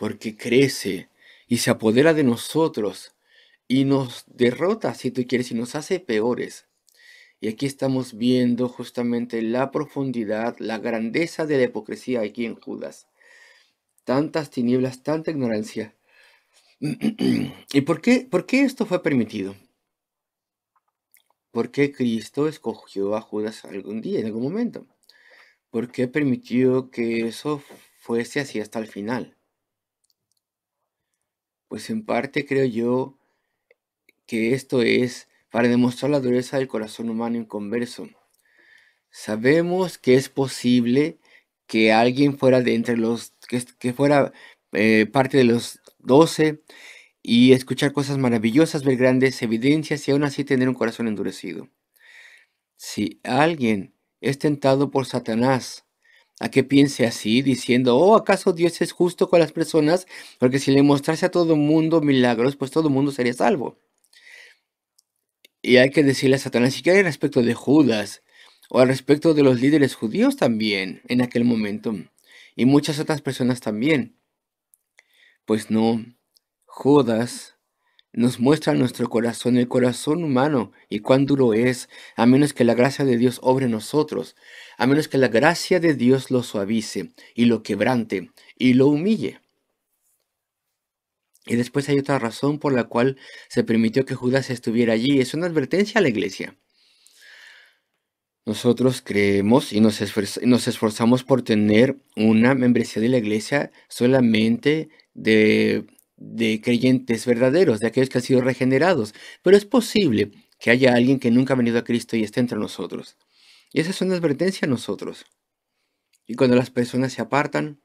porque crece y se apodera de nosotros y nos derrota, si tú quieres, y nos hace peores. Y aquí estamos viendo justamente la profundidad, la grandeza de la hipocresía aquí en Judas. Tantas tinieblas, tanta ignorancia. ¿Y por qué, por qué esto fue permitido? ¿Por qué Cristo escogió a Judas algún día, en algún momento? ¿Por qué permitió que eso fuese así hasta el final? Pues en parte creo yo que esto es para demostrar la dureza del corazón humano en converso. Sabemos que es posible que alguien fuera de entre los que, fuera eh, parte de los doce y escuchar cosas maravillosas, ver grandes evidencias y aún así tener un corazón endurecido. Si alguien es tentado por Satanás a que piense así, diciendo, oh, ¿acaso Dios es justo con las personas? Porque si le mostrase a todo el mundo milagros, pues todo el mundo sería salvo. Y hay que decirle a Satanás, siquiera respecto de Judas, o al respecto de los líderes judíos también, en aquel momento, y muchas otras personas también. Pues no, Judas nos muestra nuestro corazón, el corazón humano, y cuán duro es, a menos que la gracia de Dios obre en nosotros, a menos que la gracia de Dios lo suavice y lo quebrante y lo humille. Y después hay otra razón por la cual se permitió que Judas estuviera allí. Es una advertencia a la iglesia. Nosotros creemos y nos, nos esforzamos por tener una membresía de la iglesia solamente de de creyentes verdaderos, de aquellos que han sido regenerados, pero es posible que haya alguien que nunca ha venido a Cristo y esté entre nosotros. Y esa es una advertencia a nosotros. Y cuando las personas se apartan,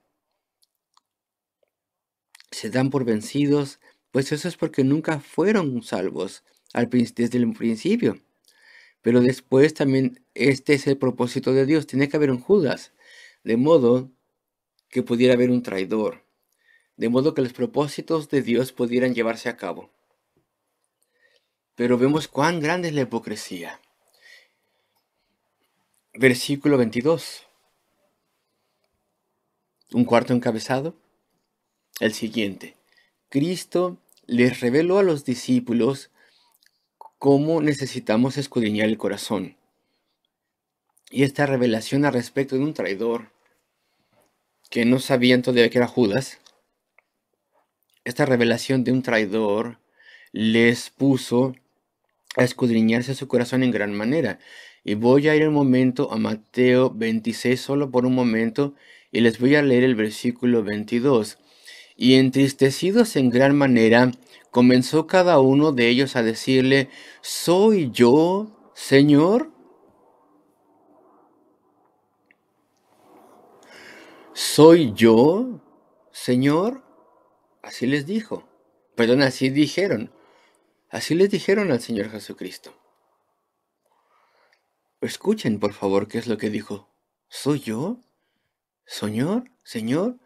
se dan por vencidos, pues eso es porque nunca fueron salvos al, desde el principio. Pero después también este es el propósito de Dios. Tiene que haber un Judas, de modo que pudiera haber un traidor de modo que los propósitos de Dios pudieran llevarse a cabo. Pero vemos cuán grande es la hipocresía. Versículo 22. Un cuarto encabezado. El siguiente. Cristo les reveló a los discípulos cómo necesitamos escudriñar el corazón. Y esta revelación al respecto de un traidor que no sabían todavía que era Judas, esta revelación de un traidor les puso a escudriñarse su corazón en gran manera. Y voy a ir un momento a Mateo 26, solo por un momento, y les voy a leer el versículo 22. Y entristecidos en gran manera, comenzó cada uno de ellos a decirle, ¿soy yo, Señor? ¿Soy yo, Señor? Así les dijo. Perdón, así dijeron. Así les dijeron al Señor Jesucristo. Escuchen, por favor, qué es lo que dijo. ¿Soy yo? Señor, Señor.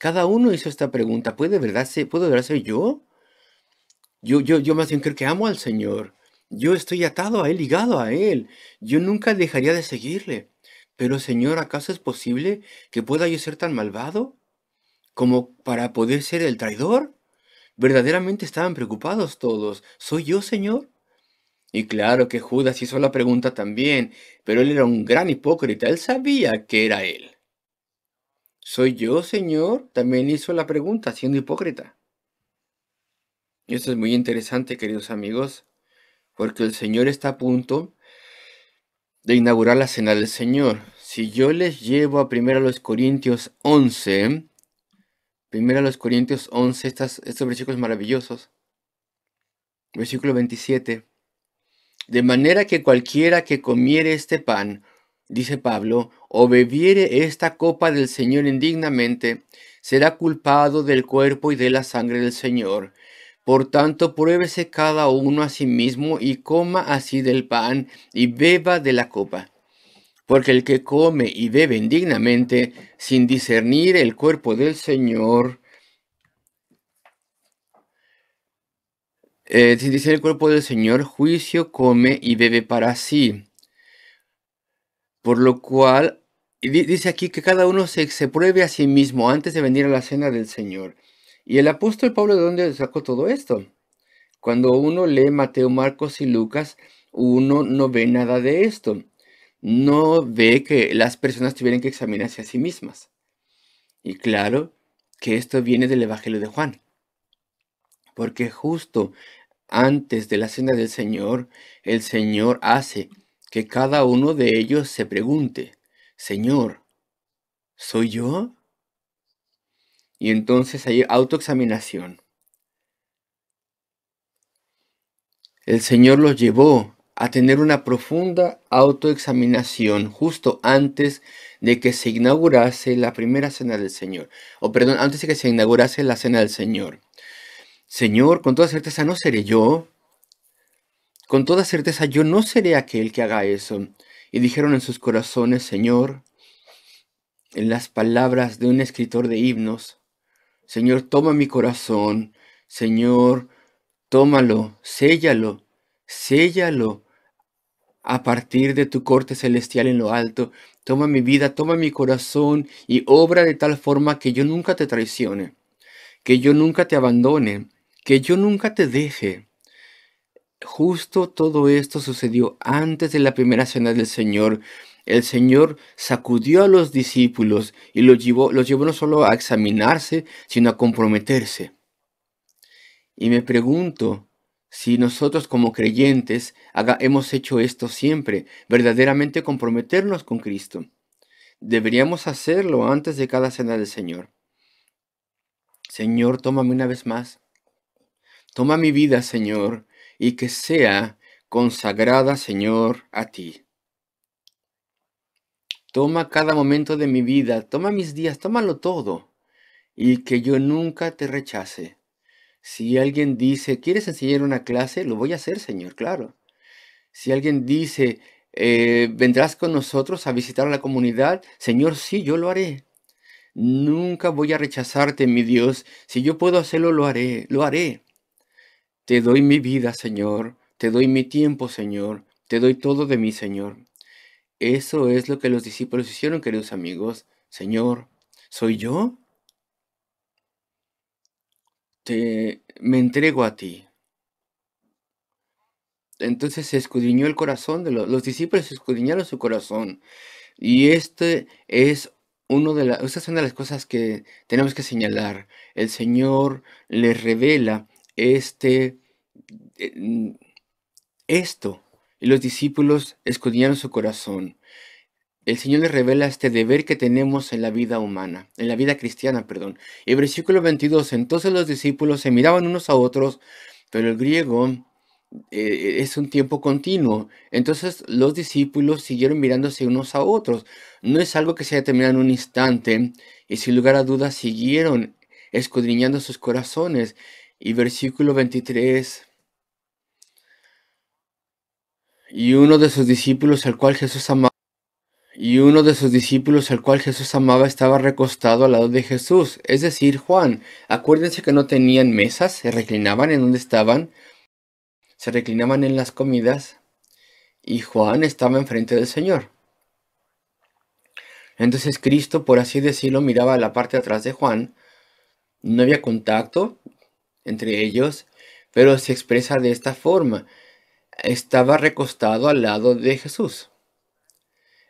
Cada uno hizo esta pregunta. ¿Puede verdad ser, ¿puedo verdad ser yo? Yo, yo? yo más bien creo que amo al Señor. Yo estoy atado a Él, ligado a Él. Yo nunca dejaría de seguirle. Pero Señor, ¿acaso es posible que pueda yo ser tan malvado? como para poder ser el traidor. Verdaderamente estaban preocupados todos. ¿Soy yo, Señor? Y claro que Judas hizo la pregunta también, pero él era un gran hipócrita, él sabía que era él. ¿Soy yo, Señor? También hizo la pregunta, siendo hipócrita. Y esto es muy interesante, queridos amigos, porque el Señor está a punto de inaugurar la cena del Señor. Si yo les llevo a primero a los Corintios 11, Primero a los Corintios 11, estas, estos versículos maravillosos. Versículo 27. De manera que cualquiera que comiere este pan, dice Pablo, o bebiere esta copa del Señor indignamente, será culpado del cuerpo y de la sangre del Señor. Por tanto, pruébese cada uno a sí mismo y coma así del pan y beba de la copa porque el que come y bebe indignamente, sin discernir el cuerpo del Señor, eh, sin discernir el cuerpo del Señor, juicio come y bebe para sí. Por lo cual, dice aquí que cada uno se, se pruebe a sí mismo antes de venir a la cena del Señor. ¿Y el apóstol Pablo de dónde sacó todo esto? Cuando uno lee Mateo, Marcos y Lucas, uno no ve nada de esto no ve que las personas tuvieran que examinarse a sí mismas. Y claro que esto viene del Evangelio de Juan, porque justo antes de la cena del Señor, el Señor hace que cada uno de ellos se pregunte, Señor, ¿soy yo? Y entonces hay autoexaminación. El Señor los llevó a tener una profunda autoexaminación justo antes de que se inaugurase la primera cena del Señor, o perdón, antes de que se inaugurase la cena del Señor. Señor, con toda certeza no seré yo. Con toda certeza yo no seré aquel que haga eso. Y dijeron en sus corazones, Señor, en las palabras de un escritor de himnos, Señor, toma mi corazón, Señor, tómalo, séllalo séllalo a partir de tu corte celestial en lo alto. Toma mi vida, toma mi corazón y obra de tal forma que yo nunca te traicione, que yo nunca te abandone, que yo nunca te deje. Justo todo esto sucedió antes de la primera cena del Señor. El Señor sacudió a los discípulos y los llevó, los llevó no solo a examinarse, sino a comprometerse. Y me pregunto, si nosotros como creyentes hemos hecho esto siempre, verdaderamente comprometernos con Cristo. Deberíamos hacerlo antes de cada cena del Señor. Señor, tómame una vez más. Toma mi vida, Señor, y que sea consagrada, Señor, a ti. Toma cada momento de mi vida, toma mis días, tómalo todo, y que yo nunca te rechace. Si alguien dice, ¿quieres enseñar una clase? Lo voy a hacer, Señor, claro. Si alguien dice, eh, ¿vendrás con nosotros a visitar a la comunidad? Señor, sí, yo lo haré. Nunca voy a rechazarte, mi Dios. Si yo puedo hacerlo, lo haré, lo haré. Te doy mi vida, Señor. Te doy mi tiempo, Señor. Te doy todo de mí, Señor. Eso es lo que los discípulos hicieron, queridos amigos. Señor, ¿soy yo? te, me entrego a ti. Entonces se escudriñó el corazón de los, discípulos, escudriñaron su corazón. Y este es uno de de las cosas que tenemos que señalar. El Señor les revela este, eh, esto. Y los discípulos escudriñaron su corazón el Señor les revela este deber que tenemos en la vida humana, en la vida cristiana, perdón. Y versículo 22, entonces los discípulos se miraban unos a otros, pero el griego eh, eh, es un tiempo continuo. Entonces los discípulos siguieron mirándose unos a otros. No es algo que se terminado en un instante y sin lugar a dudas siguieron escudriñando sus corazones. Y versículo 23. Y uno de sus discípulos, al cual Jesús amaba, y uno de sus discípulos al cual Jesús amaba estaba recostado al lado de Jesús, es decir, Juan. Acuérdense que no tenían mesas, se reclinaban en donde estaban, se reclinaban en las comidas y Juan estaba enfrente del Señor. Entonces Cristo, por así decirlo, miraba la parte de atrás de Juan. No había contacto entre ellos, pero se expresa de esta forma. Estaba recostado al lado de Jesús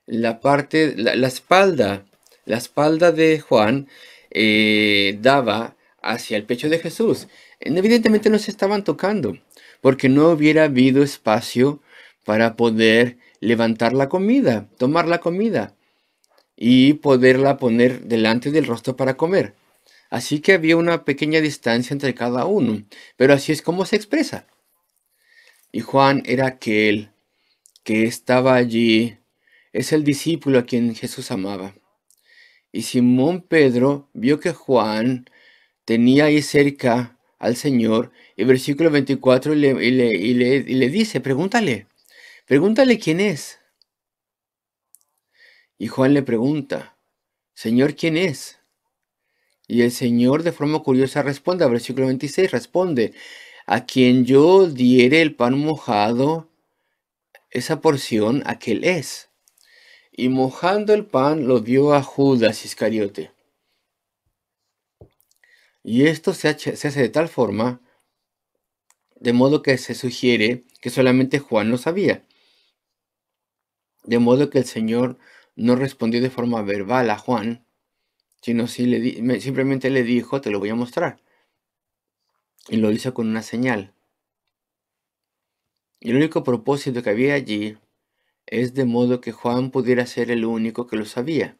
la parte, la, espalda, la espalda de Juan eh, daba hacia el pecho de Jesús. Evidentemente no se estaban tocando, porque no hubiera habido espacio para poder levantar la comida, tomar la comida y poderla poner delante del rostro para comer. Así que había una pequeña distancia entre cada uno, pero así es como se expresa. Y Juan era aquel que estaba allí es el discípulo a quien Jesús amaba. Y Simón Pedro vio que Juan tenía ahí cerca al Señor, y versículo 24 le, dice, pregúntale, pregúntale quién es. Y Juan le pregunta, Señor, ¿quién es? Y el Señor de forma curiosa responde, versículo 26, responde, a quien yo diere el pan mojado, esa porción aquel es y mojando el pan lo dio a Judas Iscariote. Y esto se hace de tal forma, de modo que se sugiere que solamente Juan lo sabía. De modo que el Señor no respondió de forma verbal a Juan, sino si le simplemente le dijo, te lo voy a mostrar. Y lo hizo con una señal. Y el único propósito que había allí es de modo que Juan pudiera ser el único que lo sabía.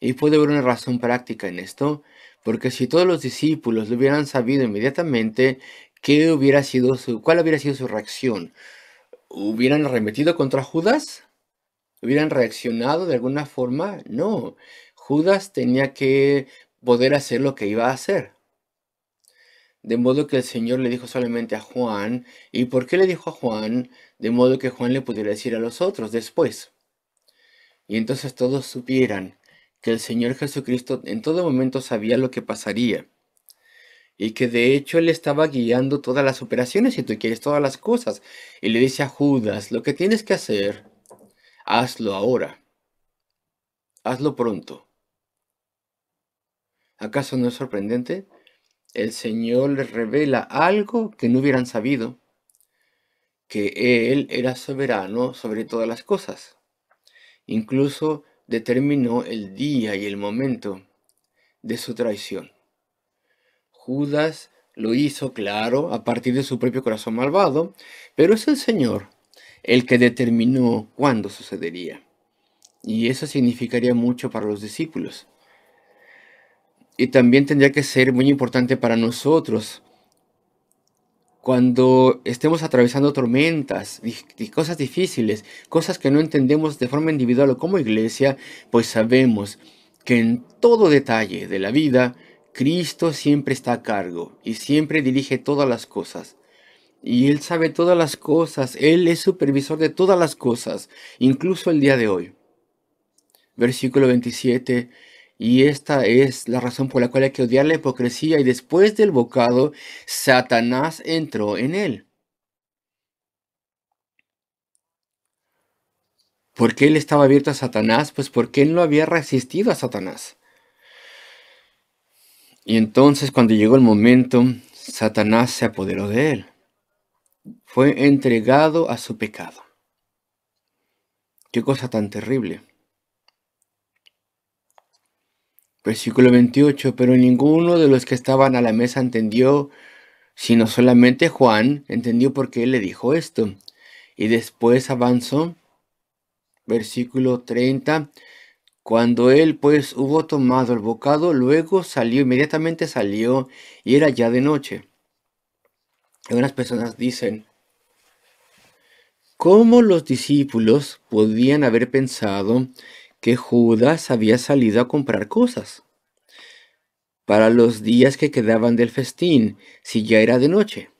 Y puede haber una razón práctica en esto, porque si todos los discípulos lo hubieran sabido inmediatamente, ¿qué hubiera sido su, ¿cuál hubiera sido su reacción? ¿Hubieran arremetido contra Judas? ¿Hubieran reaccionado de alguna forma? No. Judas tenía que poder hacer lo que iba a hacer. De modo que el Señor le dijo solamente a Juan. ¿Y por qué le dijo a Juan? De modo que Juan le pudiera decir a los otros después. Y entonces todos supieran que el Señor Jesucristo en todo momento sabía lo que pasaría. Y que de hecho Él estaba guiando todas las operaciones, Y tú quieres, todas las cosas. Y le dice a Judas, lo que tienes que hacer, hazlo ahora. Hazlo pronto. ¿Acaso no es sorprendente? el Señor les revela algo que no hubieran sabido, que Él era soberano sobre todas las cosas. Incluso determinó el día y el momento de su traición. Judas lo hizo claro a partir de su propio corazón malvado, pero es el Señor el que determinó cuándo sucedería. Y eso significaría mucho para los discípulos y también tendría que ser muy importante para nosotros. Cuando estemos atravesando tormentas y cosas difíciles, cosas que no entendemos de forma individual o como iglesia, pues sabemos que en todo detalle de la vida, Cristo siempre está a cargo y siempre dirige todas las cosas. Y Él sabe todas las cosas, Él es supervisor de todas las cosas, incluso el día de hoy. Versículo 27 y esta es la razón por la cual hay que odiar la hipocresía. Y después del bocado, Satanás entró en él. ¿Por qué él estaba abierto a Satanás? Pues porque él no había resistido a Satanás. Y entonces cuando llegó el momento, Satanás se apoderó de él. Fue entregado a su pecado. Qué cosa tan terrible. Versículo 28, pero ninguno de los que estaban a la mesa entendió, sino solamente Juan entendió por qué le dijo esto. Y después avanzó. Versículo 30, cuando él pues hubo tomado el bocado, luego salió, inmediatamente salió y era ya de noche. Algunas personas dicen, ¿cómo los discípulos podían haber pensado que Judas había salido a comprar cosas para los días que quedaban del festín, si ya era de noche.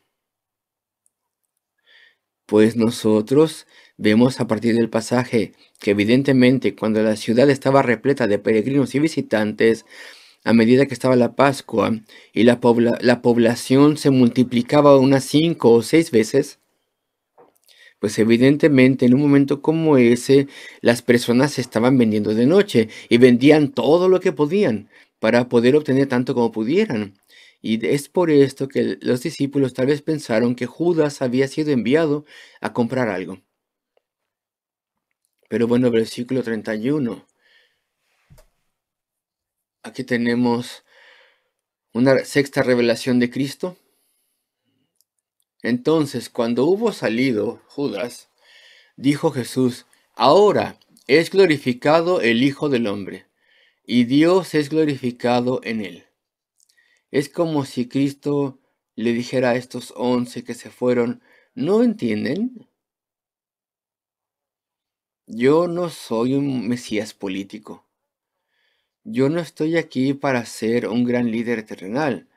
Pues nosotros vemos a partir del pasaje que evidentemente cuando la ciudad estaba repleta de peregrinos y visitantes, a medida que estaba la Pascua y la, población se multiplicaba unas cinco o seis veces, pues evidentemente en un momento como ese las personas se estaban vendiendo de noche y vendían todo lo que podían para poder obtener tanto como pudieran. Y es por esto que los discípulos tal vez pensaron que Judas había sido enviado a comprar algo. Pero bueno, versículo 31. Aquí tenemos una sexta revelación de Cristo. Entonces, cuando hubo salido Judas, dijo Jesús, Ahora es glorificado el Hijo del Hombre, y Dios es glorificado en él. Es como si Cristo le dijera a estos once que se fueron, ¿no entienden? Yo no soy un Mesías político. Yo no estoy aquí para ser un gran líder terrenal.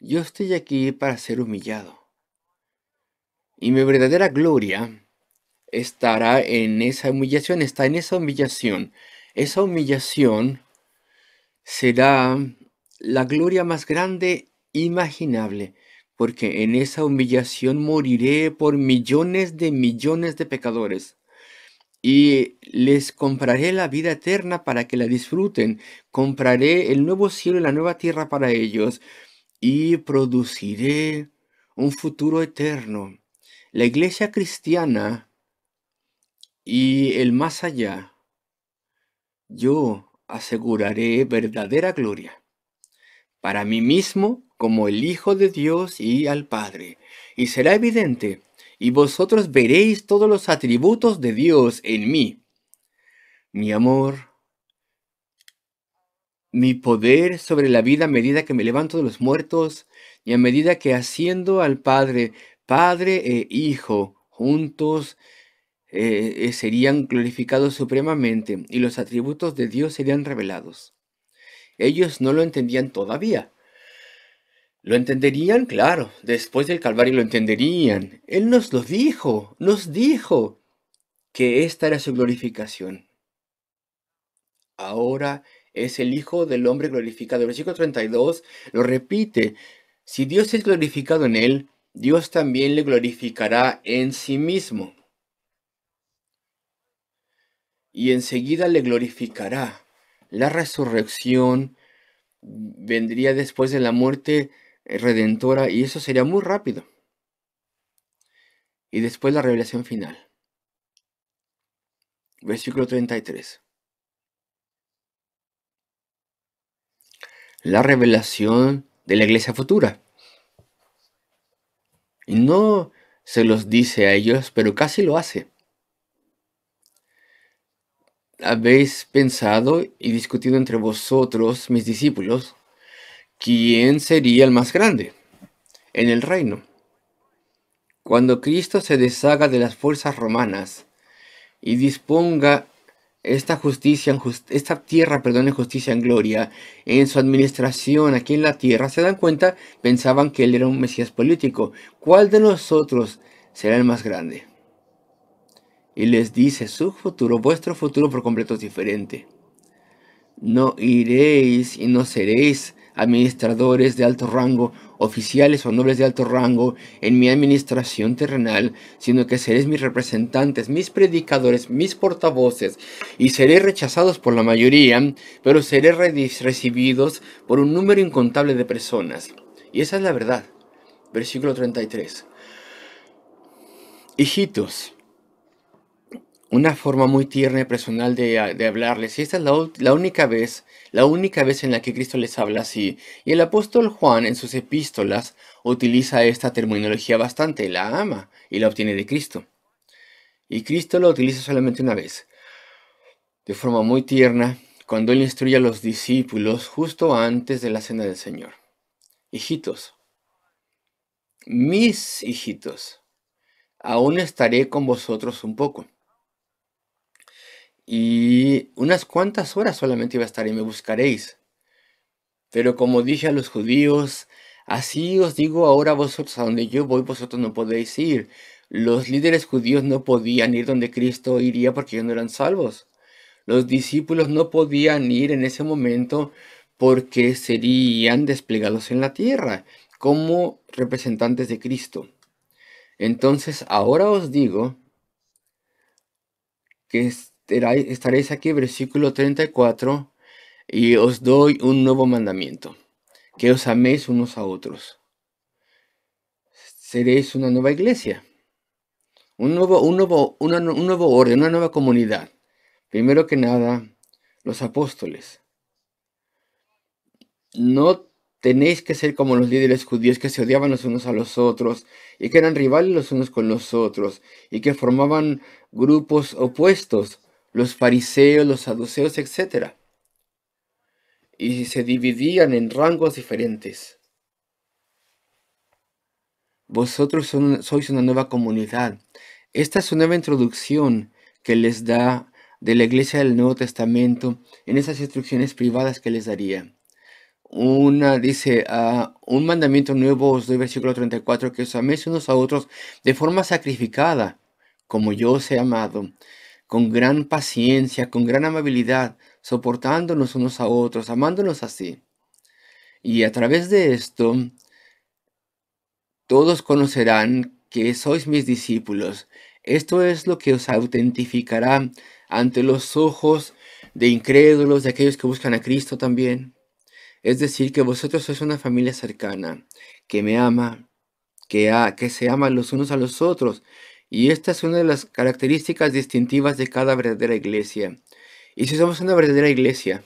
Yo estoy aquí para ser humillado. Y mi verdadera gloria estará en esa humillación, está en esa humillación. Esa humillación será la gloria más grande imaginable, porque en esa humillación moriré por millones de millones de pecadores y les compraré la vida eterna para que la disfruten. Compraré el nuevo cielo y la nueva tierra para ellos y produciré un futuro eterno. La iglesia cristiana y el más allá, yo aseguraré verdadera gloria para mí mismo como el Hijo de Dios y al Padre. Y será evidente, y vosotros veréis todos los atributos de Dios en mí. Mi amor, mi poder sobre la vida a medida que me levanto de los muertos, y a medida que haciendo al Padre Padre e Hijo juntos eh, eh, serían glorificados supremamente y los atributos de Dios serían revelados. Ellos no lo entendían todavía. Lo entenderían, claro, después del Calvario lo entenderían. Él nos lo dijo, nos dijo que esta era su glorificación. Ahora es el Hijo del Hombre glorificado. versículo 32 lo repite. Si Dios es glorificado en él, Dios también le glorificará en sí mismo. Y enseguida le glorificará. La resurrección vendría después de la muerte eh, redentora y eso sería muy rápido. Y después la revelación final. Versículo 33. La revelación de la iglesia futura. Y no se los dice a ellos, pero casi lo hace. Habéis pensado y discutido entre vosotros, mis discípulos, quién sería el más grande en el reino. Cuando Cristo se deshaga de las fuerzas romanas y disponga esta justicia, esta tierra, perdón, en justicia en gloria, en su administración aquí en la tierra, se dan cuenta, pensaban que él era un Mesías político. ¿Cuál de nosotros será el más grande? Y les dice, su futuro, vuestro futuro por completo es diferente. No iréis y no seréis administradores de alto rango, oficiales o nobles de alto rango en mi administración terrenal, sino que seréis mis representantes, mis predicadores, mis portavoces, y seréis rechazados por la mayoría, pero seréis recibidos por un número incontable de personas. Y esa es la verdad. Versículo 33. Hijitos, una forma muy tierna y personal de, ah, hablarles. Y esta es la, la, única vez, la única vez en la que Cristo les habla así. Y el apóstol Juan en sus epístolas utiliza esta terminología bastante, la ama y la obtiene de Cristo. Y Cristo lo utiliza solamente una vez, de forma muy tierna, cuando él instruye a los discípulos justo antes de la cena del Señor. Hijitos, mis hijitos, aún estaré con vosotros un poco y unas cuantas horas solamente iba a estar y me buscaréis. Pero como dije a los judíos, así os digo ahora a vosotros, a donde yo voy vosotros no podéis ir. Los líderes judíos no podían ir donde Cristo iría porque ellos no eran salvos. Los discípulos no podían ir en ese momento porque serían desplegados en la tierra como representantes de Cristo. Entonces ahora os digo que estaréis aquí, versículo 34, y os doy un nuevo mandamiento, que os améis unos a otros. Seréis una nueva iglesia, un nuevo, un nuevo, un nuevo orden, una nueva comunidad. Primero que nada, los apóstoles. No tenéis que ser como los líderes judíos que se odiaban los unos a los otros y que eran rivales los unos con los otros y que formaban grupos opuestos los fariseos, los saduceos, etc. Y se dividían en rangos diferentes. Vosotros sois una nueva comunidad. Esta es una nueva introducción que les da de la iglesia del Nuevo Testamento en esas instrucciones privadas que les daría. Una dice, a ah, un mandamiento nuevo os doy, versículo 34, que os améis unos a otros de forma sacrificada, como yo os he amado con gran paciencia, con gran amabilidad, soportándonos unos a otros, amándonos así. Y a través de esto, todos conocerán que sois mis discípulos. Esto es lo que os autentificará ante los ojos de incrédulos, de aquellos que buscan a Cristo también. Es decir, que vosotros sois una familia cercana, que me ama, que, que se aman los unos a los otros, y esta es una de las características distintivas de cada verdadera iglesia. Y si somos una verdadera iglesia,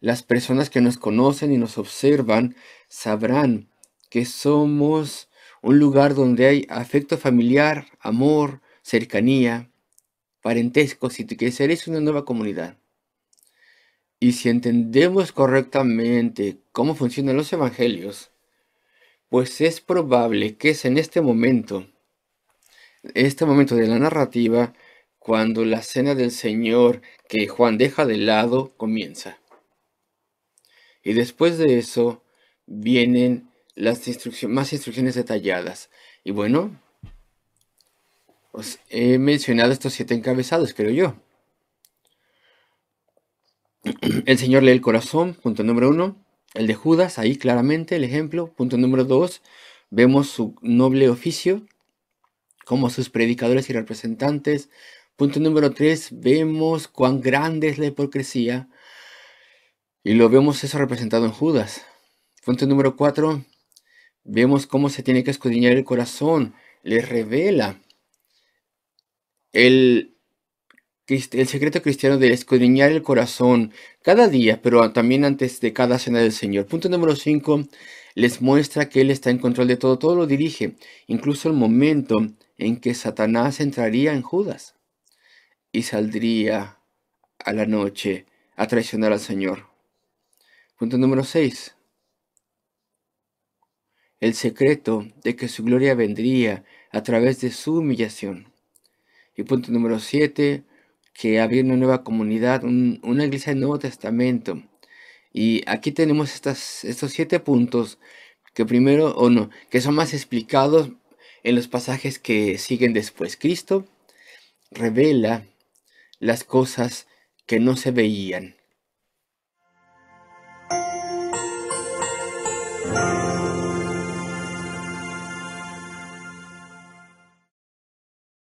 las personas que nos conocen y nos observan sabrán que somos un lugar donde hay afecto familiar, amor, cercanía, parentesco, si que seréis una nueva comunidad. Y si entendemos correctamente cómo funcionan los evangelios, pues es probable que es en este momento este momento de la narrativa cuando la cena del Señor que Juan deja de lado comienza. Y después de eso vienen las instrucciones, más instrucciones detalladas. Y bueno, os he mencionado estos siete encabezados, creo yo. El Señor lee el corazón, punto número uno. El de Judas, ahí claramente el ejemplo. Punto número dos, vemos su noble oficio como sus predicadores y representantes. Punto número tres... vemos cuán grande es la hipocresía y lo vemos eso representado en Judas. Punto número cuatro... vemos cómo se tiene que escudriñar el corazón, les revela el, el secreto cristiano de escudriñar el corazón cada día, pero también antes de cada cena del Señor. Punto número cinco... les muestra que Él está en control de todo, todo lo dirige, incluso el momento en que Satanás entraría en Judas y saldría a la noche a traicionar al Señor. Punto número 6. El secreto de que su gloria vendría a través de su humillación. Y punto número 7. Que habría una nueva comunidad, una iglesia del Nuevo Testamento. Y aquí tenemos estos siete puntos que primero, o no, que son más explicados en los pasajes que siguen después, Cristo revela las cosas que no se veían